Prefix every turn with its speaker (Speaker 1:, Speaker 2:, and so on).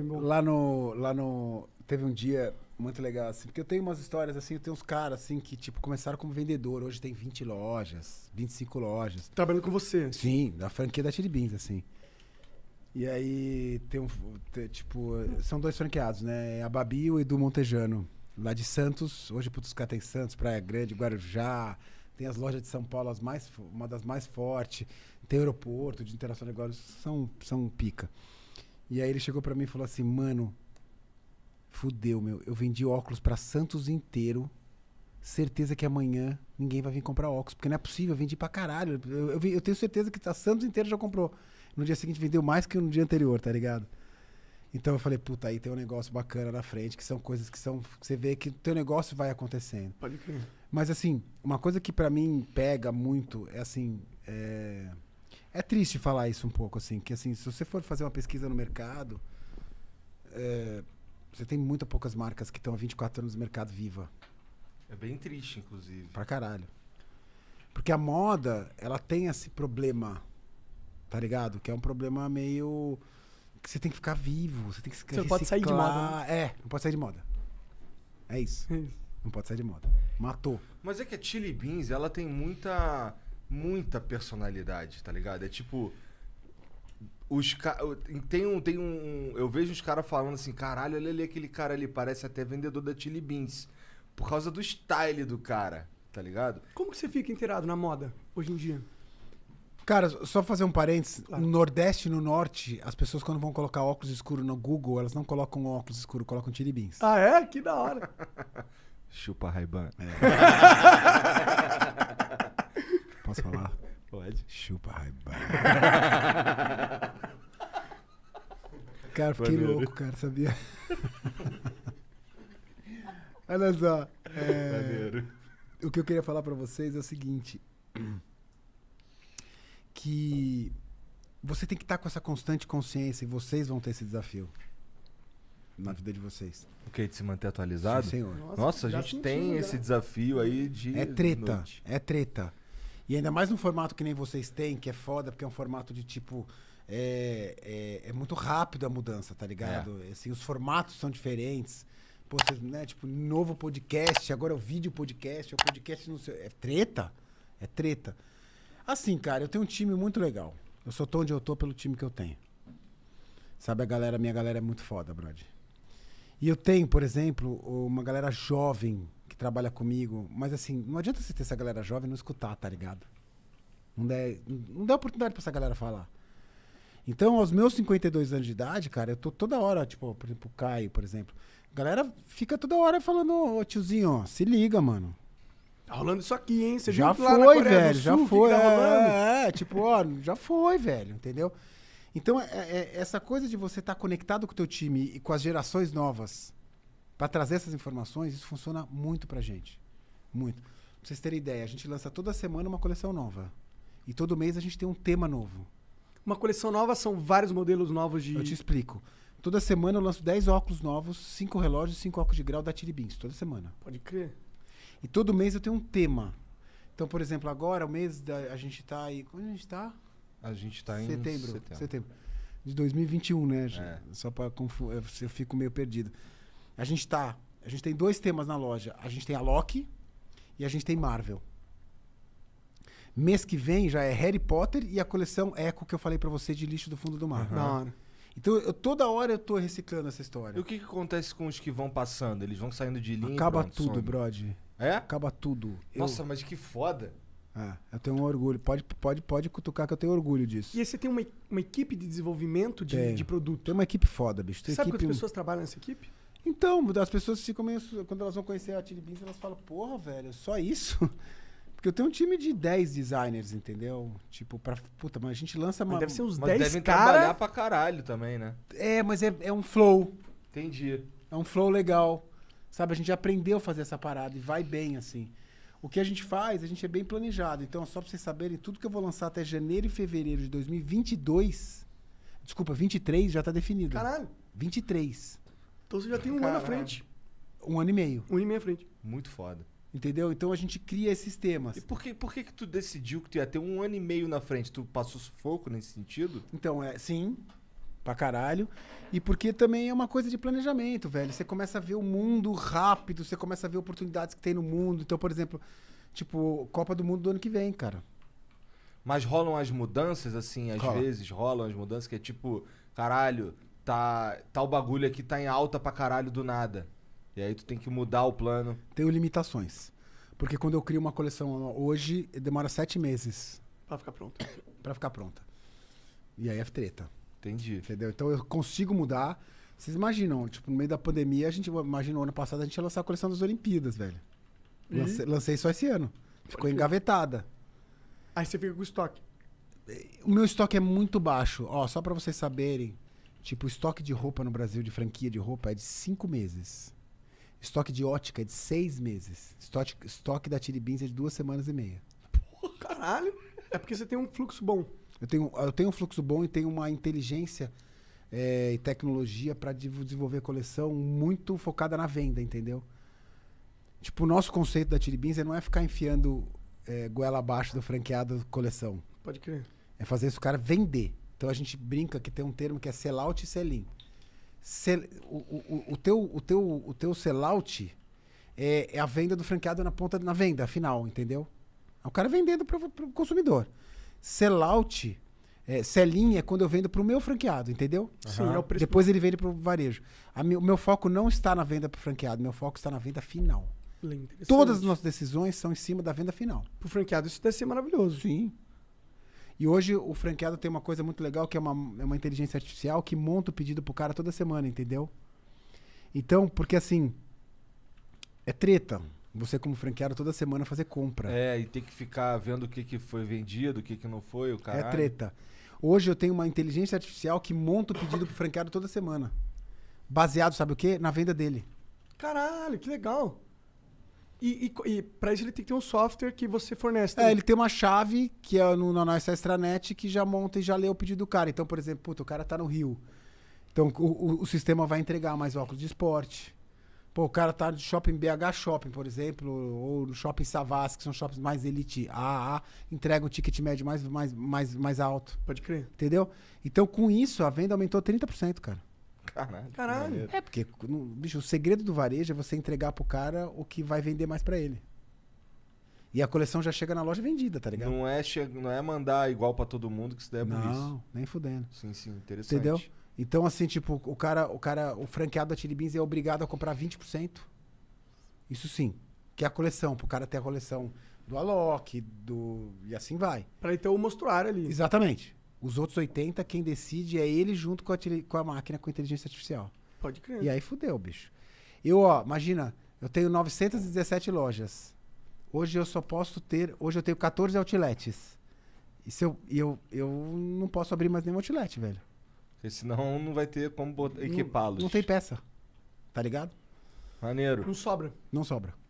Speaker 1: Lá no. Lá no. Teve um dia muito legal, assim, porque eu tenho umas histórias assim, eu tenho uns caras assim que, tipo, começaram como vendedor, hoje tem 20 lojas, 25 lojas. Trabalhando com você? Sim, da franquia da Chili Beans, assim. E aí tem um. Tem, tipo, são dois franqueados, né? É a Babi e o Edu Montejano. Lá de Santos, hoje Putuscá tem Santos, Praia Grande, Guarujá. Tem as lojas de São Paulo, as mais, uma das mais fortes. Tem aeroporto de interação de negócios, são, são pica. E aí ele chegou para mim e falou assim, mano, fudeu, meu. Eu vendi óculos para Santos inteiro. Certeza que amanhã ninguém vai vir comprar óculos, porque não é possível, eu vendi pra caralho. Eu, eu, eu tenho certeza que a Santos inteiro já comprou. No dia seguinte vendeu mais que no dia anterior, tá ligado? Então eu falei, puta, aí tem um negócio bacana na frente, que são coisas que são. Que você vê que o teu negócio vai acontecendo. Pode crer. Mas assim, uma coisa que para mim pega muito é assim. É... É triste falar isso um pouco, assim, que assim, se você for fazer uma pesquisa no mercado, é, você tem muito poucas marcas que estão há 24 anos no mercado viva.
Speaker 2: É bem triste, inclusive.
Speaker 1: Pra caralho. Porque a moda, ela tem esse problema, tá ligado? Que é um problema meio. que você tem que ficar vivo, você tem que se Você não pode sair de moda. Né? É, não pode sair de moda. É isso. É isso. Não pode sair de moda. Matou.
Speaker 2: Mas é que a Chili Beans, ela tem muita muita personalidade, tá ligado? É tipo. Os tem um, tem um. Eu vejo os caras falando assim, caralho, olha ali aquele cara ali, parece até vendedor da Chili Beans. Por causa do style do cara, tá ligado?
Speaker 1: Como que você fica inteirado na moda hoje em dia? Cara, só fazer um parênteses. Claro. No Nordeste e no Norte, as pessoas quando vão colocar óculos escuros no Google, elas não colocam óculos escuros colocam Chili Beans.
Speaker 2: Ah, é? Que da hora. Chupa Raiban. É. Posso falar? Pode. Chupa
Speaker 1: Raibá. cara, fiquei Maneiro. louco, cara, sabia? Olha só. É, o que eu queria falar para vocês é o seguinte. Que você tem que estar tá com essa constante consciência e vocês vão ter esse desafio na vida de vocês. O que? De se manter atualizado? Sim, senhor. Nossa, Nossa a gente tem esse né? desafio aí de. É treta. Noite. É treta. E ainda mais num formato que nem vocês têm, que é foda, porque é um formato de tipo. É, é, é muito rápido a mudança, tá ligado? É. Assim, os formatos são diferentes. Pô, vocês, né, tipo, novo podcast, agora é o vídeo podcast, é o podcast não sei. É treta? É treta. Assim, cara, eu tenho um time muito legal. Eu sou tão onde eu tô pelo time que eu tenho. Sabe, a galera, minha galera é muito foda, brother. E eu tenho, por exemplo, uma galera jovem trabalha comigo. Mas assim, não adianta você ter essa galera jovem e não escutar, tá ligado? Não dá, não dá oportunidade pra essa galera falar. Então, aos meus 52 anos de idade, cara, eu tô toda hora, tipo, por exemplo, o Caio, por exemplo. A galera fica toda hora falando, ô oh, tiozinho, ó, se liga, mano. Tá rolando isso aqui, hein? Você já foi, velho, Sul, já foi. Tá é, é, tipo, ó, já foi, velho, entendeu? Então, é, é, essa coisa de você estar tá conectado com o teu time e com as gerações novas para trazer essas informações, isso funciona muito para a gente. Muito. Pra vocês terem ideia, a gente lança toda semana uma coleção nova. E todo mês a gente tem um tema novo. Uma coleção nova são vários modelos novos de. Eu te explico. Toda semana eu lanço 10 óculos novos, 5 relógios, 5 óculos de grau da Tilly Beans, toda semana. Pode crer. E todo mês eu tenho um tema. Então, por exemplo, agora, o mês da, a gente está aí. Quando a gente está? A gente está em setembro. Setembro. setembro. De 2021, né? É. Só para Eu fico meio perdido. A gente tá. A gente tem dois temas na loja. A gente tem a Loki e a gente tem Marvel. Mês que vem já é Harry Potter e a coleção Echo que eu falei para você de lixo do fundo do mar. Uhum. Da hora. Então, eu, toda hora eu tô
Speaker 2: reciclando essa história. E o que, que acontece com os que vão passando? Eles vão saindo de linha Acaba pronto, tudo, some. brode.
Speaker 1: É? Acaba tudo. Nossa, eu...
Speaker 2: mas que foda.
Speaker 1: Ah, eu tenho um orgulho. Pode, pode, pode cutucar que eu tenho orgulho disso. E você tem uma, uma equipe de desenvolvimento de, de produto? Tem uma equipe foda, bicho. Tem Sabe equipe... quantas pessoas trabalham nessa equipe? Então, as pessoas Quando elas vão conhecer a Tilly Beans, elas falam, porra, velho, só isso? Porque eu tenho um time de 10 designers, entendeu? Tipo, pra. Puta, mas a gente lança mas uma. Deve ser uns 10 Devem cara... trabalhar
Speaker 2: pra caralho também, né?
Speaker 1: É, mas é, é um flow. Entendi. É um flow legal. Sabe, a gente aprendeu a fazer essa parada e vai bem, assim. O que a gente faz, a gente é bem planejado. Então, só pra vocês saberem, tudo que eu vou lançar até janeiro e fevereiro de 2022. Desculpa, 23 já tá definido. Caralho. 23. Então você já tem um ano à frente. Um ano e meio. Um ano e meio à frente.
Speaker 2: Muito foda. Entendeu? Então a gente cria esses temas. E por que, por que, que tu decidiu que tu ia ter um ano e meio na frente? Tu
Speaker 1: passou sufoco nesse sentido? Então, é sim, pra caralho. E porque também é uma coisa de planejamento, velho. Você começa a ver o mundo rápido, você começa a ver oportunidades que tem no mundo. Então, por exemplo, tipo, Copa do Mundo do ano que vem, cara. Mas rolam as
Speaker 2: mudanças, assim, às Rola. vezes rolam as mudanças, que é tipo, caralho, tá, tal tá o bagulho aqui tá em alta pra caralho do nada. E aí tu tem que mudar o plano. Tenho limitações.
Speaker 1: Porque quando eu crio uma coleção hoje, demora sete meses. Pra ficar pronta. pra ficar pronta. E aí é treta. Entendi. Entendeu? Então eu consigo mudar. Vocês imaginam, tipo, no meio da pandemia, a gente imaginou ano passado a gente ia lançar a coleção das Olimpíadas, velho. Lancei, lancei só esse ano. Ficou Pode engavetada. Ver. Aí você fica com o estoque. O meu estoque é muito baixo. Ó, só para vocês saberem, Tipo, o estoque de roupa no Brasil, de franquia de roupa, é de cinco meses. Estoque de ótica é de seis meses. Estoque, estoque da Tiribins é de duas semanas e meia. Porra, caralho! É porque você tem um fluxo bom. Eu tenho, eu tenho um fluxo bom e tenho uma inteligência é, e tecnologia para desenvolver coleção muito focada na venda, entendeu? Tipo, o nosso conceito da Tiribins é não é ficar enfiando é, goela abaixo do franqueado coleção. Pode crer. É fazer esse cara vender. Então a gente brinca que tem um termo que é sellout e sell-in. o, o, o, teu, o, teu, o teu sellout é, é, a venda do franqueado na ponta na venda final, entendeu? É o cara vendendo para o consumidor. Sellout, é, sell-in é quando eu vendo para o meu franqueado, entendeu? Sim, uhum. é Depois ele vende para o varejo. o meu foco não está na venda para o franqueado, meu foco está na venda final. Todas as nossas decisões são em cima da venda final. Para o franqueado isso deve ser maravilhoso. Sim. E hoje o franqueado tem uma coisa muito legal que é uma, é uma inteligência artificial que monta o pedido pro cara toda semana, entendeu? Então, porque assim, é treta. Você como franqueado toda semana fazer compra.
Speaker 2: É, e tem que ficar vendo o que, que foi vendido, o que, que não foi, o cara. É treta.
Speaker 1: Hoje eu tenho uma inteligência artificial que monta o pedido pro franqueado toda semana. Baseado, sabe o quê? Na venda dele. Caralho, que legal. E,
Speaker 2: e, e para isso ele tem que ter um software que você fornece. É, também. É, ele tem
Speaker 1: uma chave que é no, na nossa extranet que já monta e já lê o pedido do cara. Então, por exemplo, puto, o cara tá no Rio. Então o, o, o sistema vai entregar mais óculos de esporte. Pô, o cara tá no shopping BH Shopping, por exemplo, ou no shopping Savas, que são shoppings mais elite AA, entrega um ticket médio mais, mais, mais, mais alto. Pode crer. Entendeu? Então, com isso, a venda aumentou 30%, cara. Caralho. Caralho. É, porque, no, bicho, o segredo do varejo é você entregar pro cara o que vai vender mais para ele.
Speaker 2: E a coleção já chega na loja vendida, tá ligado? Não é, não é mandar igual para todo
Speaker 1: mundo que se der não, Não, nem fudendo. Sim, sim, interessante. Entendeu? Então, assim, tipo, o cara, o cara, o franqueado da Chili Beans é obrigado a comprar 20%. Isso sim. Que é a coleção, pro cara ter a coleção do Alok, do. E assim vai. Pra ele ter o mostruário ali. Exatamente. Os outros 80, quem decide é ele junto com a, com a máquina, com a inteligência artificial. Pode crer. E aí fudeu, bicho. Eu, ó, imagina, eu tenho 917 lojas. Hoje eu só posso ter. Hoje eu tenho 14 outlets. E se eu, eu, eu não posso abrir mais nenhum outlet, velho.
Speaker 2: Porque senão não vai ter como equipá-los. Não,
Speaker 1: não tem peça. Tá ligado?
Speaker 2: Maneiro. Não sobra.
Speaker 1: Não sobra.